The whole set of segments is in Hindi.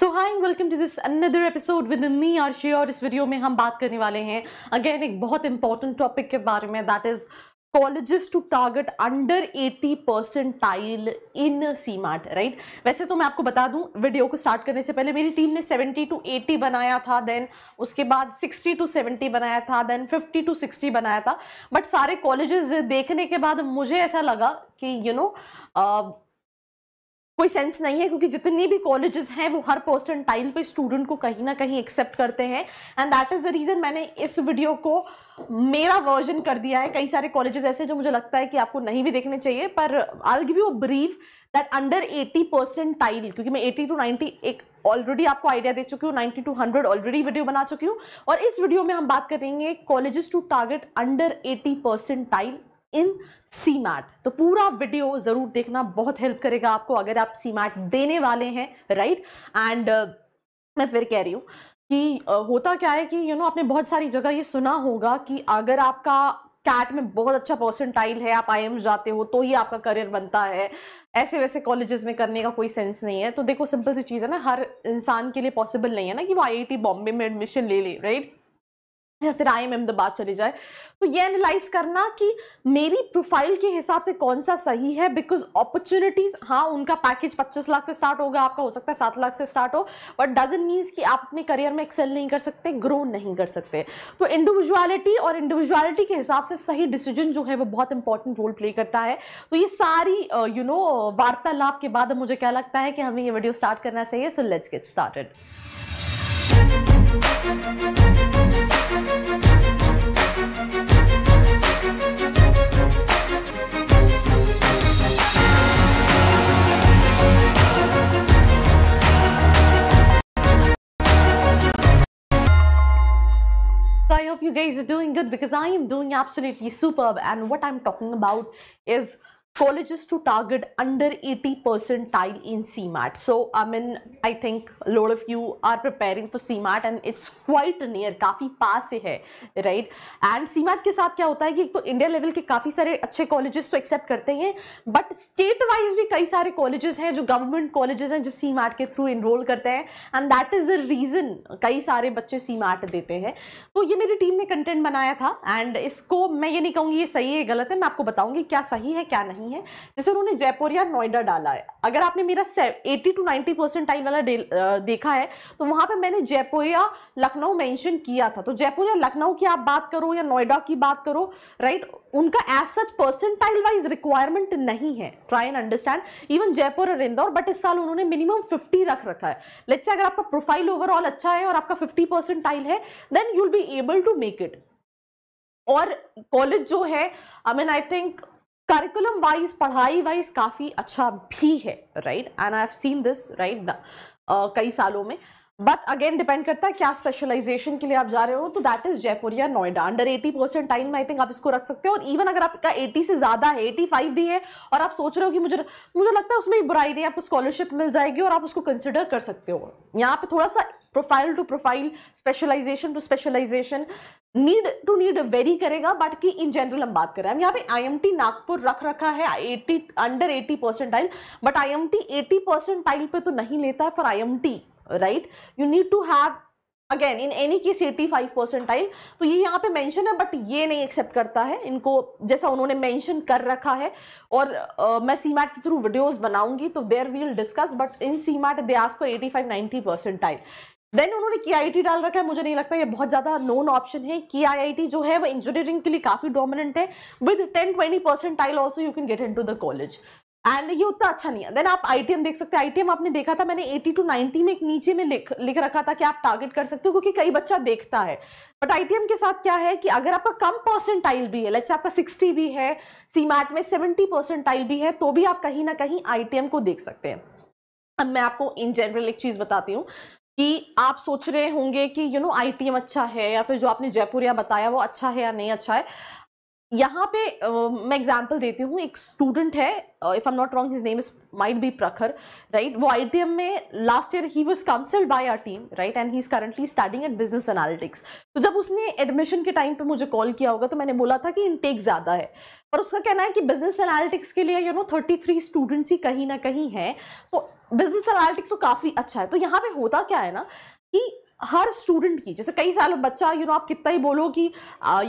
So hi welcome to this another episode with me Aarshi और इस वीडियो में हम बात करने वाले हैं अगेन एक बहुत इंपॉर्टेंट टॉपिक के बारे में that is colleges to target under 80 tile in CMAT right वैसे तो मैं आपको बता दूं वीडियो को स्टार्ट करने से पहले मेरी टीम ने 70 टू 80 बनाया था देन उसके बाद 60 टू 70 बनाया था देन 50 टू 60 बनाया था बट सारे कॉलेजेस देखने के बाद मुझे ऐसा लगा कि you you know know, uh, कोई सेंस नहीं है क्योंकि जितने भी कॉलेजेस हैं वो हर टाइम पे स्टूडेंट को कहीं ना कहीं एक्सेप्ट करते हैं and that is the reason मैंने इस वीडियो को मेरा वर्जन कर दिया है कई सारे कॉलेजेस ऐसे जो मुझे लगता है कि आपको नहीं भी देखने चाहिए पर I give you brief that under 80 tile क्योंकि मैं 80 टू 90 एक ऑलरेडी आपको आइडिया दे चुकी हूँ 90 टू 100 ऑलरेडी वीडियो बना चुकी हूँ और इस वीडियो में हम बात करेंगे colleges to target under 80 tile in CMAT तो पूरा वीडियो ज़रूर देखना बहुत हेल्प करेगा आपको अगर आप सी मैट देने वाले हैं राइट एंड uh, मैं फिर कह रही हूँ कि uh, होता क्या है कि यू you नो know, आपने बहुत सारी जगह ये सुना होगा कि अगर आपका कैट में बहुत अच्छा परसेंटाइल है आप आई जाते हो तो ही आपका करियर बनता है ऐसे वैसे कॉलेजेस में करने का कोई सेंस नहीं है तो देखो सिंपल सी चीज़ है ना हर इंसान के लिए पॉसिबल नहीं है ना कि वो आई बॉम्बे में एडमिशन ले ले राइट या फिर आई एम अहमदाबाद चले जाए तो ये एनालाइज करना कि मेरी प्रोफाइल के हिसाब से कौन सा सही है बिकॉज अपॉर्चुनिटीज़ हाँ उनका पैकेज 25 लाख से स्टार्ट होगा आपका हो सकता है सात लाख से स्टार्ट हो बट डजेंट मीन्स कि आप अपने करियर में एक्सेल नहीं कर सकते ग्रो नहीं कर सकते तो इंडिविजुअलिटी और इंडिविजुअलिटी के हिसाब से सही डिसीजन जो है वो बहुत इंपॉर्टेंट रोल प्ले करता है तो ये सारी यू uh, नो वार्तालाप के बाद मुझे क्या लगता है कि हमें ये वीडियो स्टार्ट करना चाहिए so let's get started because I am doing absolutely superb and what I'm talking about is colleges to target under 80 percentile in CMAT. So I mean, I think a lot of you are preparing for CMAT and it's quite near, kafi pass se hai, right? And CMAT ke साथ kya hota hai ki to India level ke kafi sare सारे colleges to accept karte hain, but state wise bhi kai sare colleges hain jo government colleges hain jo CMAT ke through enroll karte hain and that is the reason kai sare बच्चे CMAT dete hain. तो ye meri team ne content banaya tha and isko main ye nahi kahungi ye sahi hai galat hai, main aapko bataungi kya sahi hai kya nahi. नहीं है जैसे उन्होंने जयपुर या नोएडा डाला है अगर आपने मेरा eighty to ninety percent time वाला देखा है तो वहाँ पर मैंने जयपुर या लखनऊ मैंशन किया था तो जयपुर या लखनऊ की आप बात करो या नोएडा की बात करो राइट उनका as such percentile wise requirement नहीं है try and understand even Jaipur और इंदौर बट इस साल उन्होंने मिनिमम 50 रख रखा है लेट्स अगर आपका प्रोफाइल ओवरऑल अच्छा है और आपका 50 परसेंटाइल है then you will be able to make it और कॉलेज जो है I mean I think curriculum wise पढ़ाई वाइज काफ़ी अच्छा भी है right and I have seen this right कई सालों में बट अगेन डिपेंड करता है क्या स्पेशलाइजेशन के लिए आप जा रहे हो तो दैट इज जयपुर या Noida under 80 percent time I think आप इसको रख सकते हो और इवन अगर आपका 80 से ज़्यादा है 85 भी है और आप सोच रहे हो कि मुझे मुझे लगता है उसमें भी बुराई नहीं आपको स्कॉलरशिप मिल जाएगी और आप उसको कंसिडर कर सकते हो यहाँ पे थोड़ा सा profile to profile specialization to specialization need to need vary करेगा बट कि इन जनरल हम बात कर रहे हैं यहाँ पे आईएमटी नागपुर रख रखा है 80 under 80 percentile but IMT 80 percentile पे तो नहीं लेता है for IMT right you need to have again in any case eighty five percentile तो ये यहाँ पे मेंशन है बट ये नहीं एक्सेप्ट करता है इनको जैसा उन्होंने मेंशन कर रखा है और uh, मैं सी मैट के थ्रू वीडियोस बनाऊंगी तो there will discuss but in CMAT they ask for eighty five percent percentile then उन्होंने के आई टी डाल रखा है मुझे नहीं लगता ये बहुत ज़्यादा नोन ऑप्शन है के आई आई टी जो है वो इंजीनियरिंग के लिए काफ़ी डोमिनेंट है with ten twenty percentile also you can get into the college and ये उतना अच्छा नहीं है देन आप आई देख सकते हैं आई आपने देखा था मैंने 80 टू 90 में एक नीचे में लिख लिख रखा था कि आप टारगेट कर सकते हो क्योंकि कई बच्चा देखता है बट आई के साथ क्या है कि अगर आपका कम परसेंटाइल भी है लच्चा आपका 60 भी है सीमैट में 70 परसेंटाइल भी है तो भी आप कहीं ना कहीं आई को देख सकते हैं अब मैं आपको इन जनरल एक चीज़ बताती हूँ कि आप सोच रहे होंगे कि यू नो आई अच्छा है या फिर जो आपने जयपुर या बताया वो अच्छा है या नहीं अच्छा है यहाँ पे uh, मैं एग्जाम्पल देती हूँ एक स्टूडेंट है if I am not wrong his name is might be Prakhar right वो आई टी एम में last year he was counselled by our team right and he is currently starting at business analytics तो जब उसने एडमिशन के टाइम पे मुझे कॉल किया होगा तो मैंने बोला था कि इनटेक ज़्यादा है और उसका कहना है कि बिजनेस एनालिटिक्स के लिए you know thirty three students ही कहीं ना कहीं हैं तो बिजनेस एनालिटिक्स तो काफ़ी अच्छा है तो यहाँ पर होता क्या है ना कि हर स्टूडेंट की जैसे कई साल बच्चा यू नो आप कितना ही बोलो कि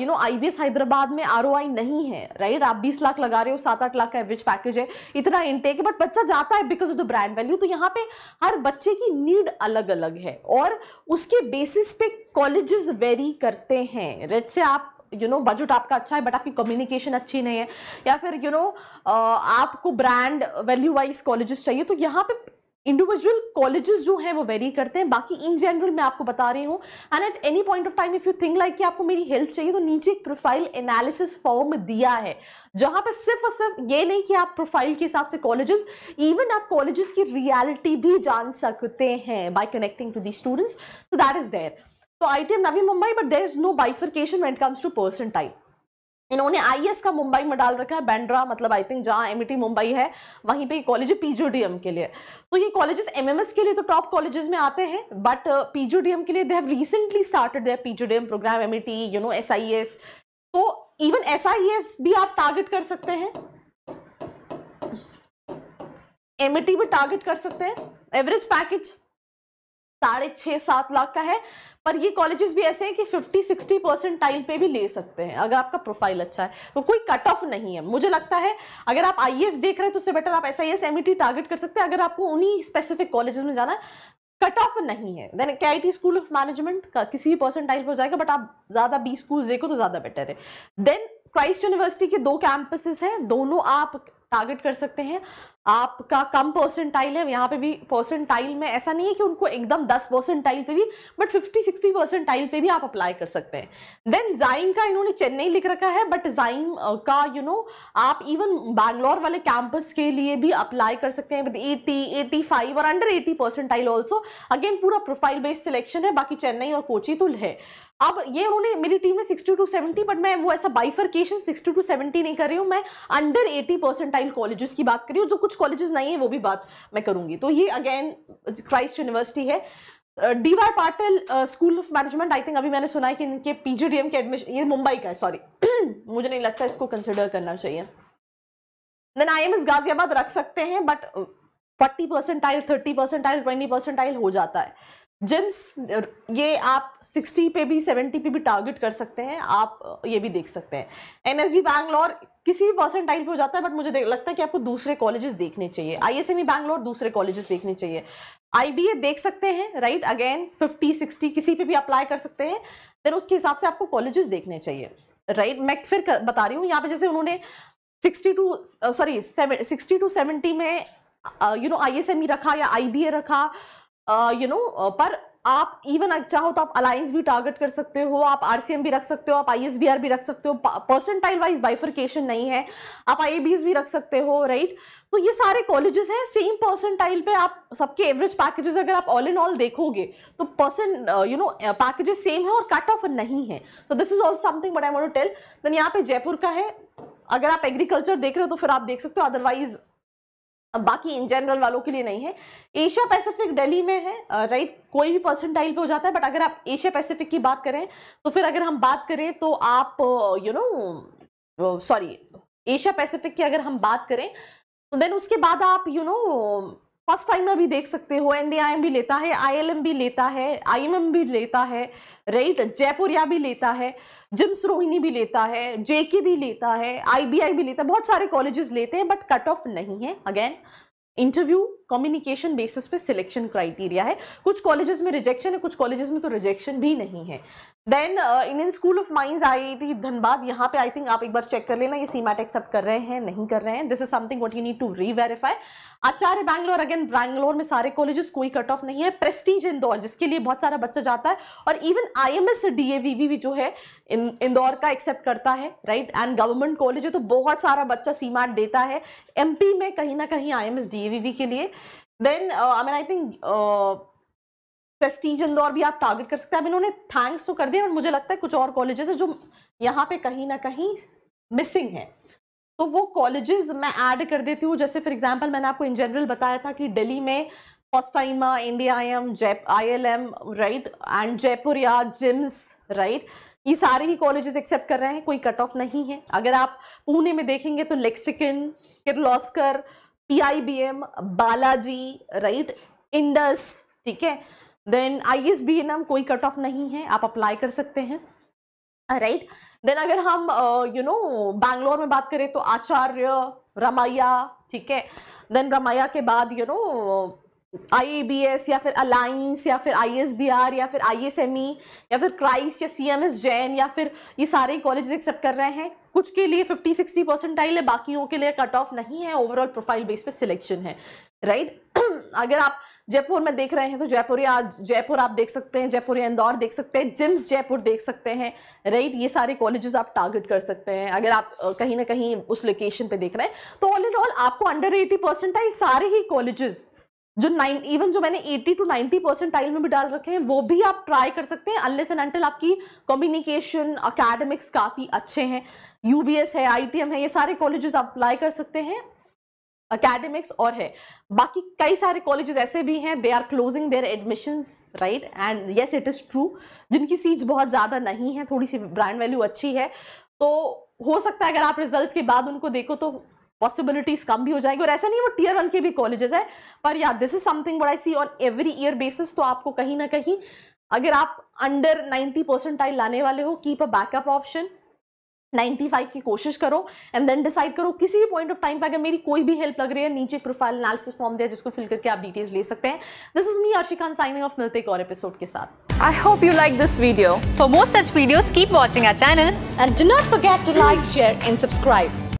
यू नो आई हैदराबाद में आर नहीं है राइट आप बीस लाख लगा रहे हो सात आठ लाख का एवरेज पैकेज है इतना इनटेक है बट बच्चा जाता है because of the brand value तो यहाँ पे हर बच्चे की नीड अलग अलग है और उसके बेसिस पे कॉलेजेस वेरी करते हैं रेट से आप यू नो बजट आपका अच्छा है बट आपकी कम्युनिकेशन अच्छी नहीं है या फिर यू you नो know, आपको ब्रांड वैल्यू वाइज कॉलेजेस चाहिए तो यहाँ पे इंडिविजुअल कॉलेजेस जो हैं वो वेरी करते हैं बाकी इन जनरल मैं आपको बता रही हूँ and at any point of time if you think like कि आपको मेरी हेल्प चाहिए तो नीचे एक प्रोफाइल एनालिसिस फॉर्म दिया है जहाँ पर सिर्फ और सिर्फ ये नहीं कि आप प्रोफाइल के हिसाब से कॉलेजेस इवन आप कॉलेजेस की रियलिटी भी जान सकते हैं by connecting to the students तो दैट इज देयर तो I T M Navi Mumbai but there is no bifurcation when it comes to person type इन्होंने आईएएस e का मुंबई में डाल रखा है बैंड्रा मतलब आई थिंक जहाँ एमईटी e मुंबई है वहीं पे ये कॉलेज है पीजीडीएम के लिए तो ये कॉलेजेस एमएमएस के लिए तो टॉप कॉलेजेस में आते हैं बट पीजीडीएम uh, के लिए they have recently started their PGDM program MET you know SIS तो इवन एस e भी आप टारगेट कर सकते हैं एमईटी भी टारगेट कर सकते हैं एवरेज पैकेज साढ़े छः सात लाख का है पर ये कॉलेजेस भी ऐसे हैं कि 50 60 परसेंट टाइल पे भी ले सकते हैं अगर आपका प्रोफाइल अच्छा है तो कोई कट ऑफ नहीं है मुझे लगता है अगर आप आई देख रहे हैं तो उससे बेटर आप एस आई टारगेट कर सकते हैं अगर आपको उन्हीं स्पेसिफिक कॉलेजेस में जाना कट ऑफ नहीं है देन के आई स्कूल ऑफ मैनेजमेंट का किसी भी टाइल पर जाएगा बट आप ज़्यादा बी स्कूल देखो तो ज़्यादा बेटर है देन क्राइस्ट यूनिवर्सिटी के दो कैंपसेस हैं दोनों आप टारगेट कर सकते हैं आपका कम परसेंटाइल है यहाँ पे भी परसेंटाइल में ऐसा नहीं है कि उनको एकदम 10 परसेंटाइल पे भी बट 50 60 परसेंटाइल पे भी आप अप्लाई कर सकते हैं देन जाइम का इन्होंने चेन्नई लिख रखा है बट जाइम का यू you नो know, आप इवन बैंगलोर वाले कैंपस के लिए भी अप्लाई कर सकते हैं विद एटी एटी फाइव और under eighty percentile also again पूरा प्रोफाइल बेस्ड सिलेक्शन है बाकी चेन्नई और कोचितुल तो है अब ये उन्होंने मेरी टीम में 60 टू 70 बट मैं वो ऐसा बाइफरकेशन 60 टू 70 नहीं कर रही हूँ मैं अंडर 80 परसेंटाइल कॉलेजेस की बात कर रही हूँ जो कुछ कॉलेजेस नहीं है वो भी बात मैं करूँगी तो ये अगेन क्राइस्ट यूनिवर्सिटी है D Y Patil School of Management I think अभी मैंने सुना है कि इनके पी के एडमिशन ये मुंबई का है सॉरी मुझे नहीं लगता इसको कंसिडर करना चाहिए then I M S Ghaziabad रख सकते हैं but forty percentile thirty percentile twenty percentile हो जाता है जिम्स ये आप 60 पे भी 70 पे भी टारगेट कर सकते हैं आप ये भी देख सकते हैं एन एस बी बैंगलोर किसी भी परसेंटाइल पे हो जाता है बट मुझे लगता है कि आपको दूसरे कॉलेजेस देखने चाहिए I S M E Bangalore दूसरे कॉलेजेस देखने चाहिए आई बी ए देख सकते हैं राइट अगेन 50 60 किसी पे भी अप्लाई कर सकते हैं देन उसके हिसाब से आपको कॉलेजेस देखने चाहिए राइट right? मैं फिर बता रही हूँ यहाँ पे जैसे उन्होंने sixty two sorry sixty two seventy में you know I S M E रखा या आई बी ए रखा यू नो पर आप इवन चाहो तो आप अलायंस भी टारगेट कर सकते हो आप आरसीएम भी रख सकते हो आप आईएसबीआर भी रख सकते हो परसेंटाइल वाइज बाइफरकेशन नहीं है आप आईएबीज भी रख सकते हो राइट तो ये सारे कॉलेजेस हैं सेम परसेंटाइल पे आप सबके एवरेज पैकेजेस अगर आप ऑल इन ऑल देखोगे तो percent you know packages same है और कट ऑफ नहीं है तो this is also something but I want tell then यहाँ पे जयपुर का है अगर आप एग्रीकल्चर देख रहे हो तो फिर आप देख सकते हो अदरवाइज बाकी इन जनरल वालों के लिए नहीं है एशिया पैसिफिक दिल्ली में है राइट कोई भी परसेंटाइल पे हो जाता है बट अगर आप एशिया पैसिफिक की बात करें तो फिर अगर हम बात करें तो आप you know sorry Asia Pacific की अगर हम बात करें तो देन उसके बाद आप you you know know, first में भी देख सकते हो एनडीआईएम भी लेता है आईएलएम भी लेता है आईएमएम भी लेता है राइट जयपुरिया भी लेता है जिम्स रोहिणी भी लेता है जेके भी लेता है आईबीआई भी लेता है बहुत सारे कॉलेजेस लेते हैं बट कट ऑफ नहीं है अगेन इंटरव्यू कम्युनिकेशन बेसिस पे सिलेक्शन क्राइटेरिया है कुछ कॉलेजेस में रिजेक्शन है कुछ कॉलेजेस में तो रिजेक्शन भी नहीं है then Indian School of Mines I T Dhanbad यहाँ पे आई थिंक आप एक बार चेक कर लेना ये सी एक्सेप्ट कर रहे हैं नहीं कर रहे हैं this is something what you need to reverify Acharya Bangalore again Bangalore में सारे कॉलेजेस कोई कट ऑफ नहीं है प्रेस्टीज इंदौर जिसके लिए बहुत सारा बच्चा जाता है और even I M S D A V V जो है इंदौर का एक्सेप्ट करता है राइट एंड गवर्नमेंट कॉलेज है तो बहुत सारा बच्चा सी देता है एम पी में कहीं ना कहीं I M S D A V V के लिए then I mean I think Prestige Indore भी आप टारगेट कर सकते हैं अब इन्होंने थैंक्स तो कर दिया और मुझे लगता है कुछ और कॉलेजेस है जो यहाँ पे कहीं ना कहीं मिसिंग है तो वो कॉलेजेस मैं ऐड कर देती हूँ जैसे फॉर एग्जांपल मैंने आपको इन जनरल बताया था कि दिल्ली में first time India I M जयप I L M right and Jaipur या जिम्स राइट ये सारे ही कॉलेजेस एक्सेप्ट कर रहे हैं कोई कट ऑफ नहीं है अगर आप पुणे में देखेंगे तो Lexicon Kirloskar M Balaji right Indus ठीक है then I S B M कोई कट ऑफ नहीं है आप अप्लाई कर सकते हैं राइट right? देन अगर हम यू नो बैंगलोर में बात करें तो आचार्य रमैया ठीक है देन रमैया के बाद you you know know, IABS या फिर अलाइंस या फिर आईएसबीआर या फिर आईएसएमई e, या फिर क्राइस या सीएमएस जैन या फिर ये सारे कॉलेज एक्सेप्ट कर रहे हैं कुछ के लिए 50 60 परसेंटाइल है बाकियों के लिए कट ऑफ नहीं है ओवरऑल प्रोफाइल बेस पे सिलेक्शन है राइट अगर आप जयपुर में देख रहे हैं तो जयपुर या जयपुर आप देख सकते हैं जयपुर या इंदौर देख सकते हैं जिम्स जयपुर देख सकते हैं राइट ये सारे कॉलेजेस आप टारगेट कर सकते हैं अगर आप कहीं ना कहीं उस लोकेशन पे देख रहे हैं तो ऑल इन ऑल आपको अंडर एटी परसेंटाइल सारे ही कॉलेजेस जो नाइन इवन जो मैंने 80 टू 90 परसेंट टाइल में भी डाल रखे हैं वो भी आप ट्राई कर सकते हैं अनलेस एंड अनटिल आपकी कम्युनिकेशन अकेडमिक्स काफ़ी अच्छे हैं यूबीएस है आईटीएम है ये सारे कॉलेजेस आप अप्लाई कर सकते हैं अकेडमिक्स और है बाकी कई सारे कॉलेजेस ऐसे भी हैं they are closing their admission right and yes it is true जिनकी सीट्स बहुत ज़्यादा नहीं है थोड़ी सी ब्रांड वैल्यू अच्छी है तो हो सकता है अगर आप रिजल्ट के बाद उनको देखो तो पॉसिबिलिटीज कम भी हो जाएगी और ऐसा नहीं वो टीयर वन के भी कॉलेजेस है पर या this is something but I see on every year basis तो आपको कहीं ना कहीं अगर आप अंडर 90 परसेंटाइल लाने वाले हो कीप अ बैकअप ऑप्शन 95 की कोशिश करो एंड देन डिसाइड करो किसी भी पॉइंट ऑफ टाइम पर अगर मेरी कोई भी हेल्प लग रही है नीचे प्रोफाइल एनालिसिस फॉर्म दिया जिसको फिल करके आप डिटेल्स ले सकते हैं this is me Arshi Khan signing off मिलते एक और एपिसोड के साथ I hope you like this video for more such videos keep watching our channel and do not forget to like share and subscribe